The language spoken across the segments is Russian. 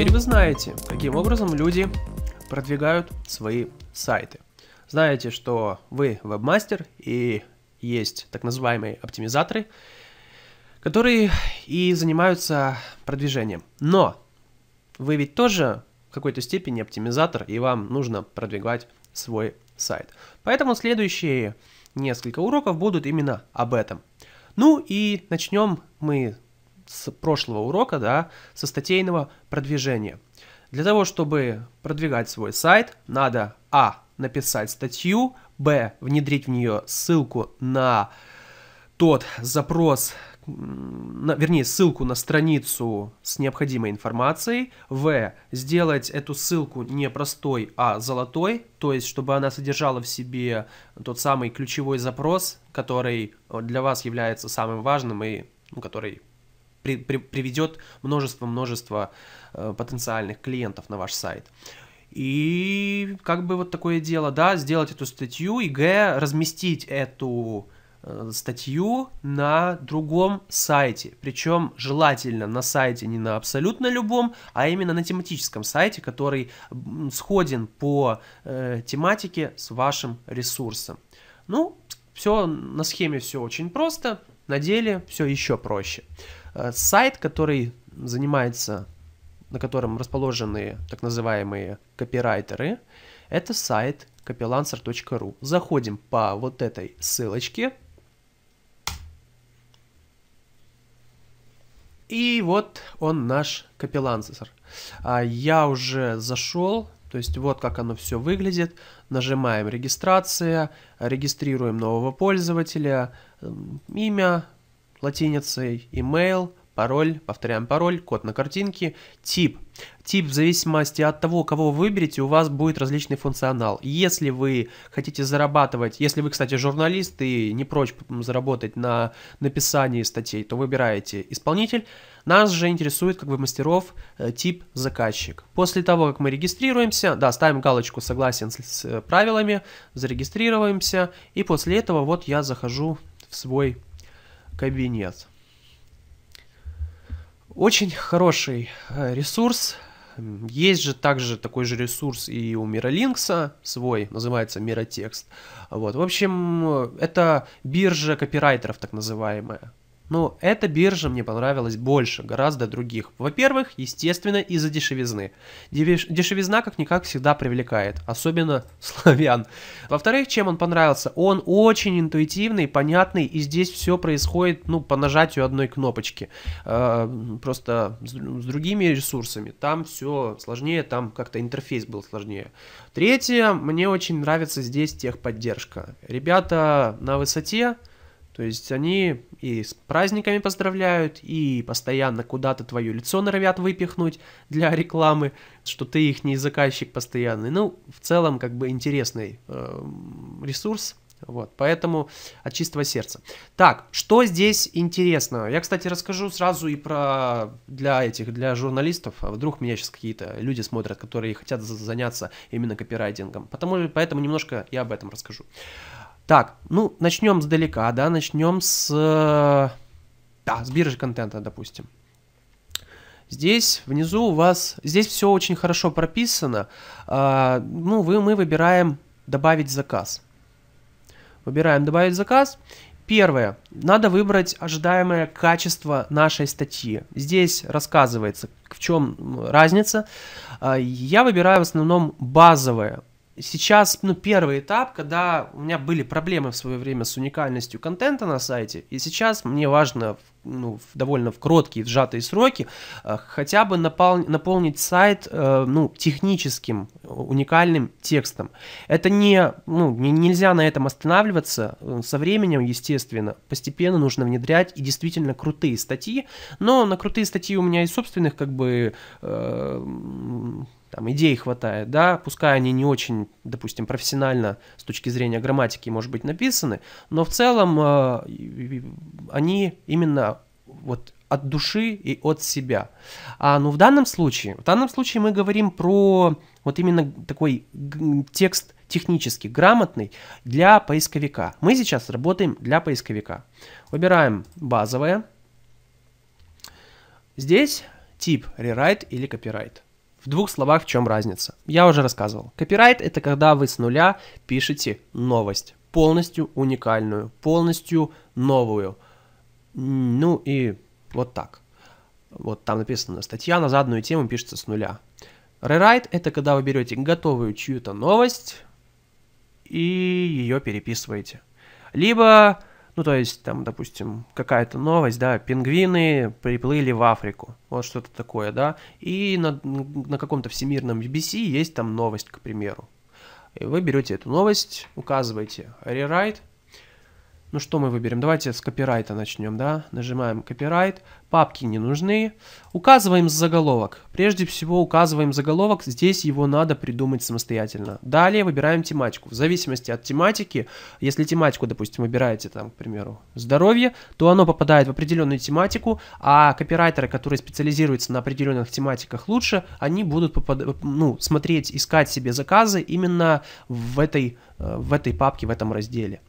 Теперь вы знаете, каким образом люди продвигают свои сайты. Знаете, что вы вебмастер и есть так называемые оптимизаторы, которые и занимаются продвижением. Но вы ведь тоже в какой-то степени оптимизатор, и вам нужно продвигать свой сайт. Поэтому следующие несколько уроков будут именно об этом. Ну и начнем мы с прошлого урока, да, со статейного продвижения. Для того, чтобы продвигать свой сайт, надо а. написать статью, б. внедрить в нее ссылку на тот запрос, на, вернее, ссылку на страницу с необходимой информацией. В. Сделать эту ссылку не простой, а золотой, то есть, чтобы она содержала в себе тот самый ключевой запрос, который э, для вас является самым важным и ну, который при, при, приведет множество-множество э, потенциальных клиентов на ваш сайт. И как бы вот такое дело, да, сделать эту статью и Г, разместить эту э, статью на другом сайте. Причем желательно на сайте не на абсолютно любом, а именно на тематическом сайте, который сходен по э, тематике с вашим ресурсом. Ну, все на схеме все очень просто, на деле все еще проще. Э, сайт, который занимается, на котором расположены так называемые копирайтеры, это сайт copylancer.ru. Заходим по вот этой ссылочке. И вот он наш копилансер. А, я уже зашел, то есть вот как оно все выглядит. Нажимаем регистрация, регистрируем нового пользователя, имя, латиницей, email, пароль, повторяем пароль, код на картинке, тип. Тип в зависимости от того, кого вы выберете, у вас будет различный функционал. Если вы хотите зарабатывать, если вы, кстати, журналист и не прочь заработать на написании статей, то выбираете исполнитель. Нас же интересует, как бы мастеров, э, тип заказчик. После того, как мы регистрируемся, да, ставим галочку «Согласен с правилами», зарегистрируемся, и после этого вот я захожу в свой кабинет. Очень хороший э, ресурс. Есть же также такой же ресурс и у Миролинкса свой, называется Миротекст. Вот. В общем, э, это биржа копирайтеров так называемая. Но эта биржа мне понравилась больше, гораздо других. Во-первых, естественно, из-за дешевизны. Дешевизна, как-никак, всегда привлекает, особенно славян. Во-вторых, чем он понравился? Он очень интуитивный, понятный, и здесь все происходит, ну, по нажатию одной кнопочки. Э, просто с другими ресурсами там все сложнее, там как-то интерфейс был сложнее. Третье, мне очень нравится здесь техподдержка. Ребята на высоте, то есть они и с праздниками поздравляют, и постоянно куда-то твое лицо норовят выпихнуть для рекламы, что ты их не заказчик постоянный. Ну, в целом, как бы интересный э, ресурс. Вот, поэтому от чистого сердца. Так, что здесь интересного? Я, кстати, расскажу сразу и про для этих, для журналистов. А вдруг меня сейчас какие-то люди смотрят, которые хотят заняться именно копирайтингом. Потому, поэтому немножко я об этом расскажу. Так, ну, начнем с далека, да, начнем с... Э, да, с биржи контента, допустим. Здесь внизу у вас... Здесь все очень хорошо прописано. А, ну, вы, мы выбираем «Добавить заказ». Выбираем «Добавить заказ». Первое. Надо выбрать ожидаемое качество нашей статьи. Здесь рассказывается, в чем разница. А, я выбираю в основном базовое сейчас, ну, первый этап, когда у меня были проблемы в свое время с уникальностью контента на сайте, и сейчас мне важно, ну, в довольно в кроткие, в сжатые сроки, э, хотя бы напол наполнить сайт, э, ну, техническим, уникальным текстом. Это не, ну, не, нельзя на этом останавливаться, э, со временем, естественно, постепенно нужно внедрять и действительно крутые статьи, но на крутые статьи у меня и собственных, как бы, э, там идей хватает, да, пускай они не очень, допустим, профессионально с точки зрения грамматики, может быть, написаны, но в целом э, они именно вот от души и от себя. А, ну, в данном случае, в данном случае мы говорим про вот именно такой текст технически грамотный для поисковика. Мы сейчас работаем для поисковика. Выбираем базовое. Здесь тип rewrite или копирайт. В двух словах в чем разница? Я уже рассказывал. Копирайт это когда вы с нуля пишете новость. Полностью уникальную, полностью новую. Ну и вот так. Вот там написано, статья на заданную тему пишется с нуля. Рерайт это когда вы берете готовую чью-то новость и ее переписываете. Либо ну, то есть, там, допустим, какая-то новость, да, пингвины приплыли в Африку, вот что-то такое, да, и на, на каком-то всемирном BBC есть там новость, к примеру. И вы берете эту новость, указываете rewrite, ну что мы выберем? Давайте с копирайта начнем, да? Нажимаем копирайт. Папки не нужны. Указываем заголовок. Прежде всего указываем заголовок. Здесь его надо придумать самостоятельно. Далее выбираем тематику. В зависимости от тематики, если тематику, допустим, выбираете, там, к примеру, здоровье, то оно попадает в определенную тематику, а копирайтеры, которые специализируются на определенных тематиках лучше, они будут попад... ну, смотреть, искать себе заказы именно в этой, э, в этой папке, в этом разделе.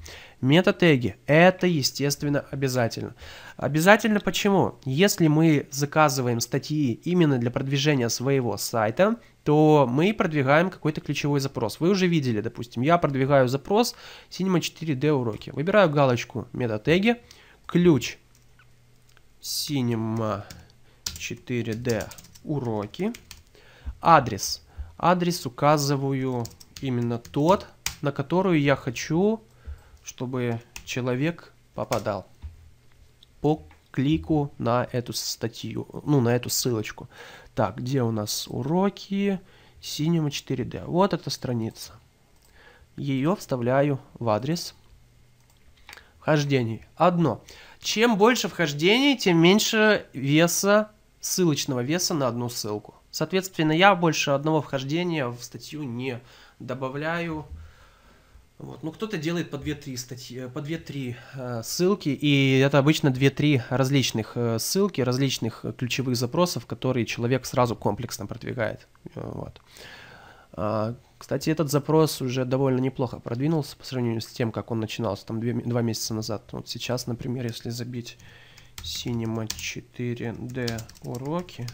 Мета-теги это, естественно, обязательно. Обязательно почему? Если мы заказываем статьи именно для продвижения своего сайта, то мы продвигаем какой-то ключевой запрос. Вы уже видели, допустим, я продвигаю запрос Cinema 4D уроки. Выбираю галочку мета ключ Cinema 4D уроки, адрес. Адрес указываю именно тот, на которую я хочу чтобы человек попадал по клику на эту статью, ну, на эту ссылочку. Так, где у нас уроки? Cinema 4D. Вот эта страница. Ее вставляю в адрес вхождений. Одно. Чем больше вхождений, тем меньше веса, ссылочного веса на одну ссылку. Соответственно, я больше одного вхождения в статью не добавляю. Вот. Ну, кто-то делает по 2-3 статьи, э, по 2-3 э, ссылки, и это обычно 2-3 различных э, ссылки, различных э, ключевых запросов, которые человек сразу комплексно продвигает. Э, вот. А, кстати, этот запрос уже довольно неплохо продвинулся по сравнению с тем, как он начинался там 2, 2 месяца назад. Вот сейчас, например, если забить Cinema 4D уроки,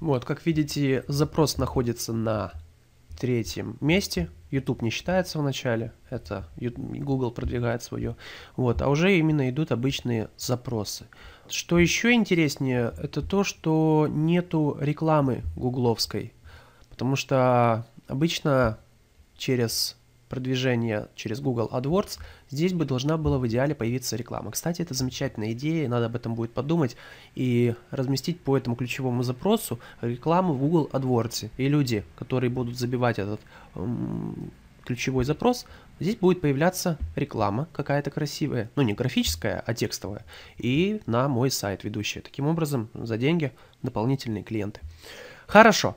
вот, как видите, запрос находится на третьем месте. YouTube не считается в начале, это Google продвигает свое. Вот, а уже именно идут обычные запросы. Что еще интереснее, это то, что нету рекламы гугловской, потому что обычно через продвижение через Google AdWords – Здесь бы должна была в идеале появиться реклама. Кстати, это замечательная идея, надо об этом будет подумать и разместить по этому ключевому запросу рекламу в Google AdWords. И люди, которые будут забивать этот ключевой запрос, здесь будет появляться реклама какая-то красивая, ну не графическая, а текстовая, и на мой сайт ведущая. Таким образом, за деньги дополнительные клиенты. Хорошо.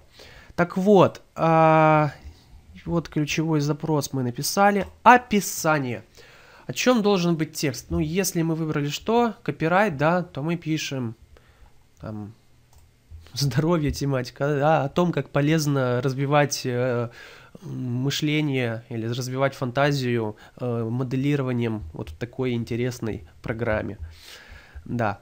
Так вот, а, вот ключевой запрос мы написали. Описание. О чем должен быть текст? Ну, если мы выбрали что, копирайт, да, то мы пишем там здоровье тематика, да, о том, как полезно развивать э, мышление или развивать фантазию э, моделированием вот в такой интересной программе. Да.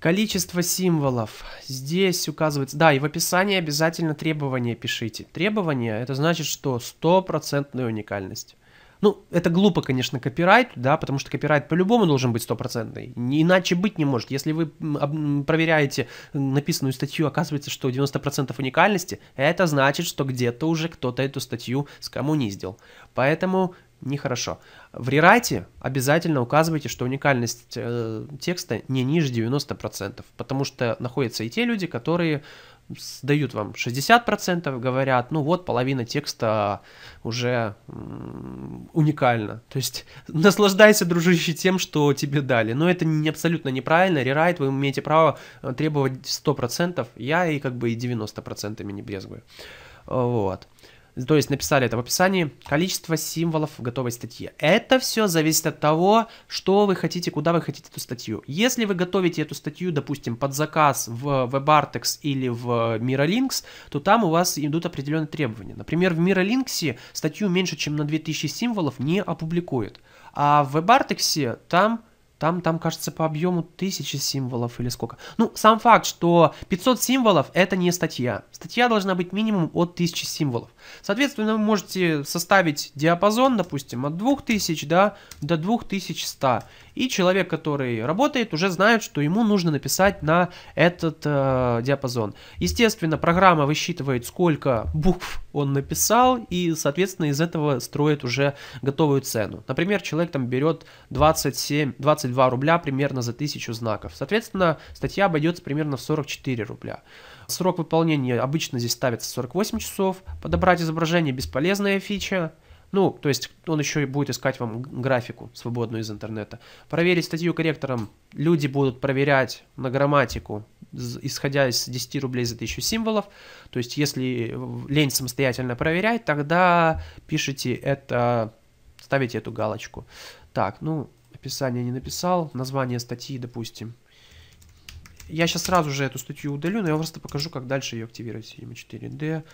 Количество символов. Здесь указывается... Да, и в описании обязательно требования пишите. Требования — это значит, что стопроцентная уникальность. Ну, это глупо, конечно, копирайт, да, потому что копирайт по-любому должен быть стопроцентный. Иначе быть не может. Если вы проверяете написанную статью, оказывается, что 90% уникальности, это значит, что где-то уже кто-то эту статью скоммуниздил. Поэтому нехорошо. В рерайте обязательно указывайте, что уникальность э, текста не ниже 90%, потому что находятся и те люди, которые дают вам 60%, говорят, ну вот половина текста уже уникальна. То есть наслаждайся, дружище, тем, что тебе дали. Но это не, абсолютно неправильно. Рерайт, вы имеете право э, требовать 100%. Я и как бы и 90% не брезгую. Вот то есть написали это в описании, количество символов в готовой статье. Это все зависит от того, что вы хотите, куда вы хотите эту статью. Если вы готовите эту статью, допустим, под заказ в WebArtex или в Miralinks, то там у вас идут определенные требования. Например, в Miralinks статью меньше, чем на 2000 символов не опубликуют, а в WebArtex там там, там, кажется, по объему тысячи символов или сколько. Ну, сам факт, что 500 символов — это не статья. Статья должна быть минимум от 1000 символов. Соответственно, вы можете составить диапазон, допустим, от 2000 да, до 2100 и человек, который работает, уже знает, что ему нужно написать на этот э, диапазон. Естественно, программа высчитывает, сколько букв он написал, и, соответственно, из этого строит уже готовую цену. Например, человек там берет 27, 22 рубля примерно за тысячу знаков. Соответственно, статья обойдется примерно в 44 рубля. Срок выполнения обычно здесь ставится 48 часов. Подобрать изображение бесполезная фича. Ну, то есть он еще и будет искать вам графику свободную из интернета. Проверить статью корректором. Люди будут проверять на грамматику, исходя из 10 рублей за 1000 символов. То есть если лень самостоятельно проверять, тогда пишите это, ставите эту галочку. Так, ну, описание не написал, название статьи, допустим. Я сейчас сразу же эту статью удалю, но я просто покажу, как дальше ее активировать. 4D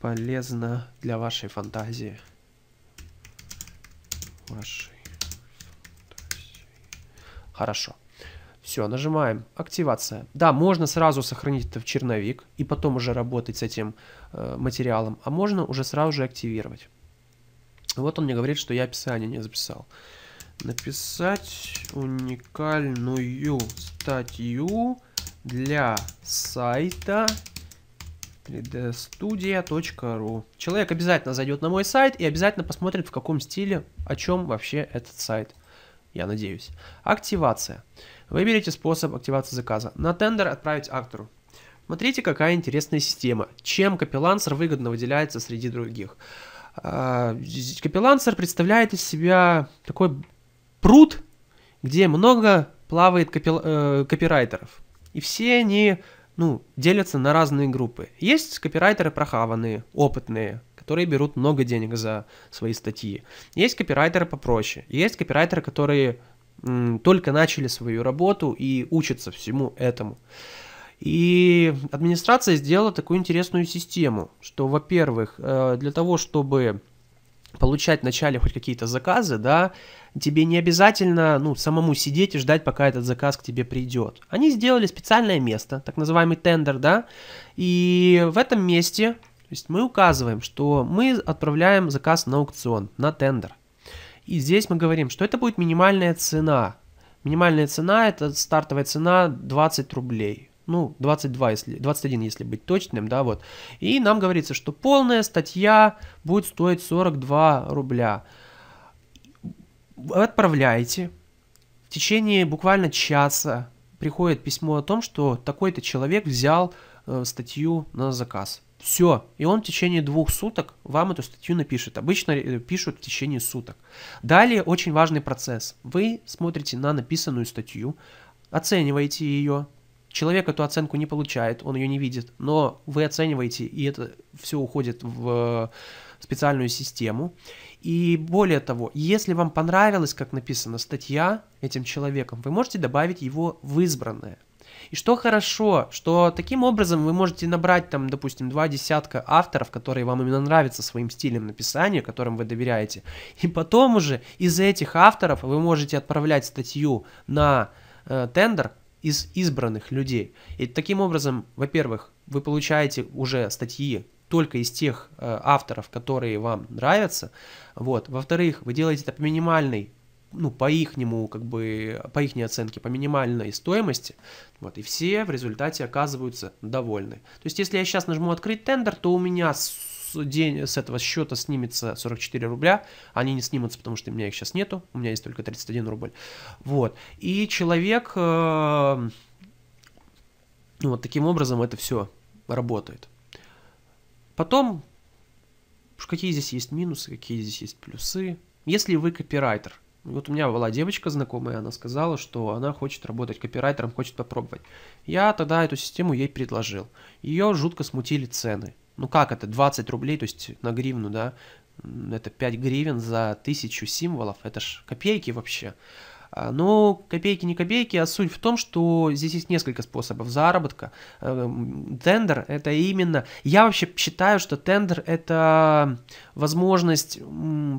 полезно для вашей фантазии. Хорошо. Все, нажимаем «Активация». Да, можно сразу сохранить это в черновик и потом уже работать с этим э, материалом, а можно уже сразу же активировать. Вот он мне говорит, что я описание не записал. Написать уникальную статью для сайта 3dstudio.ru. Человек обязательно зайдет на мой сайт и обязательно посмотрит, в каком стиле, о чем вообще этот сайт. Я надеюсь. Активация. Выберите способ активации заказа. На тендер отправить актору. Смотрите, какая интересная система. Чем капилансер выгодно выделяется среди других. А, капилансер представляет из себя такой пруд, где много плавает копи... Э, копирайтеров. И все они ну, делятся на разные группы. Есть копирайтеры прохаванные, опытные, которые берут много денег за свои статьи. Есть копирайтеры попроще. Есть копирайтеры, которые м, только начали свою работу и учатся всему этому. И администрация сделала такую интересную систему, что, во-первых, э, для того, чтобы получать вначале хоть какие-то заказы, да, тебе не обязательно, ну, самому сидеть и ждать, пока этот заказ к тебе придет. Они сделали специальное место, так называемый тендер, да, и в этом месте, то есть мы указываем, что мы отправляем заказ на аукцион, на тендер. И здесь мы говорим, что это будет минимальная цена. Минимальная цена, это стартовая цена 20 рублей ну, 22, если, 21, если быть точным, да, вот. И нам говорится, что полная статья будет стоить 42 рубля. Вы отправляете. В течение буквально часа приходит письмо о том, что такой-то человек взял э, статью на заказ. Все. И он в течение двух суток вам эту статью напишет. Обычно э, пишут в течение суток. Далее очень важный процесс. Вы смотрите на написанную статью, оцениваете ее, Человек эту оценку не получает, он ее не видит, но вы оцениваете, и это все уходит в специальную систему. И более того, если вам понравилась, как написана статья этим человеком, вы можете добавить его в избранное. И что хорошо, что таким образом вы можете набрать там, допустим, два десятка авторов, которые вам именно нравятся своим стилем написания, которым вы доверяете. И потом уже из этих авторов вы можете отправлять статью на э, тендер, из избранных людей. И таким образом, во-первых, вы получаете уже статьи только из тех э, авторов, которые вам нравятся. Вот. Во-вторых, вы делаете это по минимальной ну, по ихнему, как бы, по их оценке, по минимальной стоимости, вот, и все в результате оказываются довольны. То есть, если я сейчас нажму «Открыть тендер», то у меня день, с этого счета снимется 44 рубля. Они не снимутся, потому что у меня их сейчас нету. У меня есть только 31 рубль. Вот. И человек... Э, ну, вот таким образом это все работает. Потом, какие здесь есть минусы, какие здесь есть плюсы. Если вы копирайтер, вот у меня была девочка знакомая, она сказала, что она хочет работать копирайтером, хочет попробовать. Я тогда эту систему ей предложил. Ее жутко смутили цены ну как это, 20 рублей, то есть на гривну, да, это 5 гривен за тысячу символов, это ж копейки вообще. А, Но ну, копейки не копейки, а суть в том, что здесь есть несколько способов заработка. Э, тендер это именно... Я вообще считаю, что тендер это возможность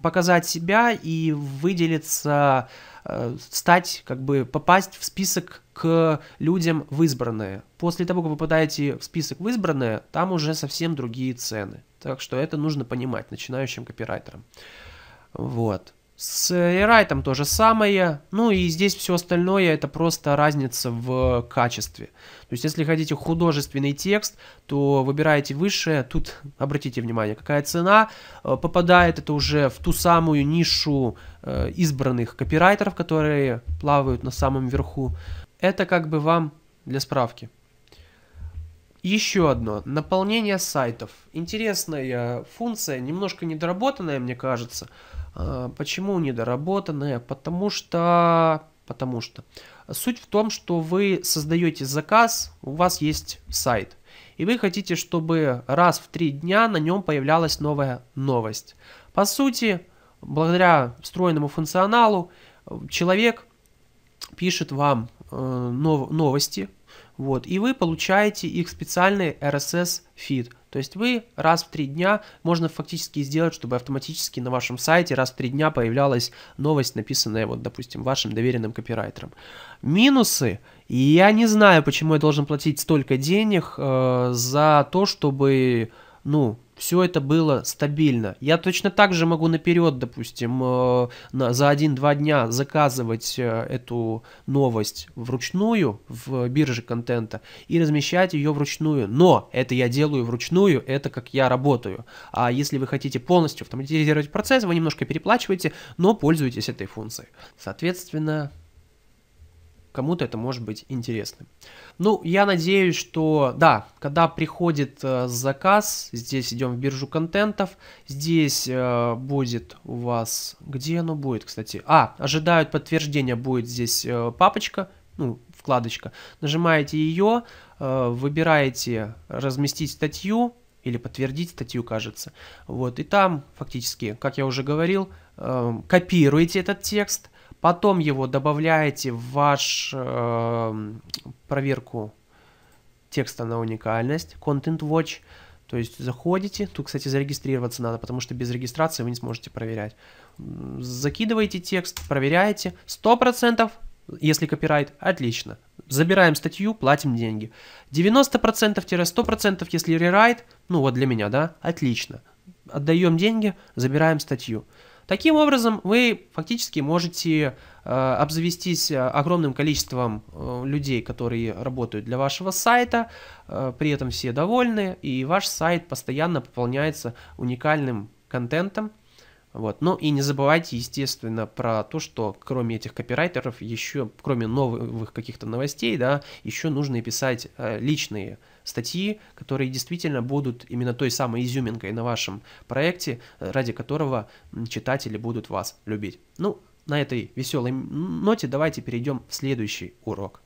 показать себя и выделиться Э, стать, как бы попасть в список к людям в избранное. После того, как вы попадаете в список в избранное, там уже совсем другие цены. Так что это нужно понимать начинающим копирайтерам. Вот. С рерайтом э, то же самое. Ну и здесь все остальное это просто разница в качестве. То есть если хотите художественный текст, то выбираете высшее. Тут обратите внимание, какая цена. Э, попадает это уже в ту самую нишу э, избранных копирайтеров, которые плавают на самом верху. Это как бы вам для справки. Еще одно. Наполнение сайтов. Интересная функция, немножко недоработанная, мне кажется. Э, почему недоработанная? Потому что... Потому что... Суть в том, что вы создаете заказ, у вас есть сайт, и вы хотите, чтобы раз в три дня на нем появлялась новая новость. По сути, благодаря встроенному функционалу, э, человек пишет вам э, новости, вот, и вы получаете их специальный RSS-фид, то есть вы раз в три дня можно фактически сделать, чтобы автоматически на вашем сайте раз в три дня появлялась новость, написанная, вот, допустим, вашим доверенным копирайтером. Минусы. Я не знаю, почему я должен платить столько денег э, за то, чтобы ну, все это было стабильно. Я точно так же могу наперед, допустим, э, на, за один-два дня заказывать э, эту новость вручную в бирже контента и размещать ее вручную. Но это я делаю вручную, это как я работаю. А если вы хотите полностью автоматизировать процесс, вы немножко переплачиваете, но пользуетесь этой функцией. Соответственно, кому-то это может быть интересно. Ну, я надеюсь, что, да, когда приходит э, заказ, здесь идем в биржу контентов, здесь э, будет у вас, где оно будет, кстати, а, ожидают подтверждения, будет здесь э, папочка, ну, вкладочка, нажимаете ее, э, выбираете разместить статью, или подтвердить статью, кажется. Вот, и там фактически, как я уже говорил, э, копируете этот текст, Потом его добавляете в ваш э, проверку текста на уникальность, Content Watch. То есть заходите, тут, кстати, зарегистрироваться надо, потому что без регистрации вы не сможете проверять. Закидываете текст, проверяете, 100%, если копирайт, отлично. Забираем статью, платим деньги. 90%-100%, если рерайт, ну вот для меня, да, отлично. Отдаем деньги, забираем статью. Таким образом, вы фактически можете э, обзавестись э, огромным количеством э, людей, которые работают для вашего сайта, при этом все довольны, и ваш сайт постоянно пополняется уникальным контентом, вот. Ну и не забывайте, естественно, про то, что кроме этих копирайтеров, еще, кроме новых каких-то новостей, да, еще нужно писать э, личные статьи, которые действительно будут именно той самой изюминкой на вашем проекте, э, ради которого читатели будут вас любить. Ну, на этой веселой ноте давайте перейдем в следующий урок.